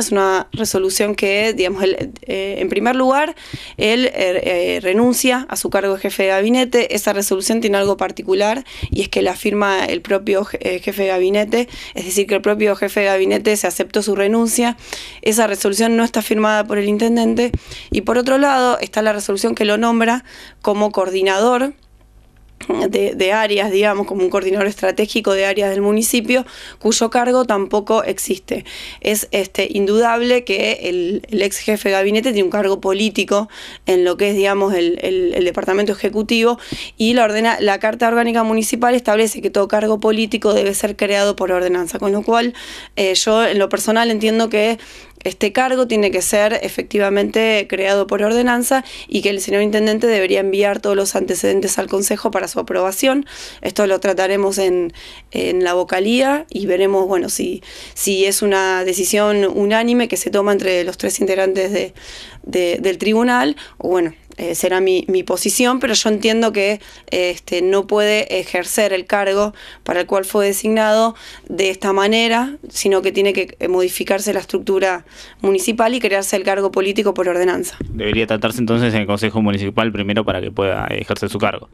es una resolución que, digamos, eh, en primer lugar, él er, eh, renuncia a su cargo de jefe de gabinete. Esa resolución tiene algo particular y es que la firma el propio eh, jefe de gabinete, es decir, que el propio jefe de gabinete se aceptó su renuncia. Esa resolución no está firmada por el intendente. Y por otro lado, está la resolución que lo nombra como coordinador de, áreas, digamos, como un coordinador estratégico de áreas del municipio, cuyo cargo tampoco existe. Es este, indudable que el, ex jefe de gabinete tiene un cargo político en lo que es, digamos, el, departamento ejecutivo y la, ordena, la Carta Orgánica Municipal establece que todo cargo político debe ser creado por ordenanza, con lo cual eh, yo en lo personal entiendo que este cargo tiene que ser efectivamente creado por ordenanza y que el señor intendente debería enviar todos los antecedentes al Consejo para su aprobación. Esto lo trataremos en, en la vocalía y veremos bueno, si, si es una decisión unánime que se toma entre los tres integrantes de, del tribunal o bueno, eh, será mi, posición, pero yo entiendo que este, no puede ejercer el cargo para el cual fue designado de esta manera, sino que tiene que eh, modificarse la estructura municipal y crearse el cargo político por ordenanza. Debería tratarse entonces en el Consejo Municipal primero para que pueda ejercer su cargo.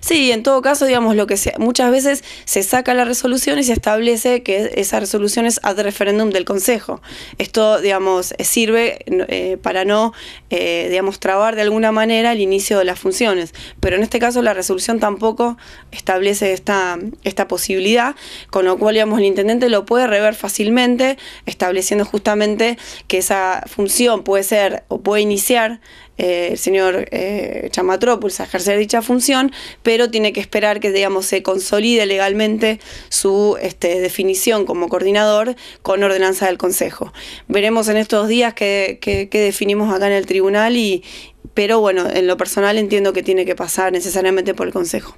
Sí, en todo caso, digamos, lo que sea muchas veces se saca la resolución y se establece que esa resolución es ad referéndum del Consejo. Esto, digamos, eh, sirve para no, digamos, trabar de alguna manera era el inicio de las funciones. Pero en este caso la resolución tampoco establece esta, esta posibilidad, con lo cual, digamos, el intendente lo puede rever fácilmente, estableciendo justamente que esa función puede ser o puede iniciar eh, el señor eh, Chamatrópolis a ejercer dicha función, pero tiene que esperar que digamos, se consolide legalmente su este, definición como coordinador con ordenanza del Consejo. Veremos en estos días qué, definimos acá en el tribunal, y, pero bueno, en lo personal entiendo que tiene que pasar necesariamente por el Consejo.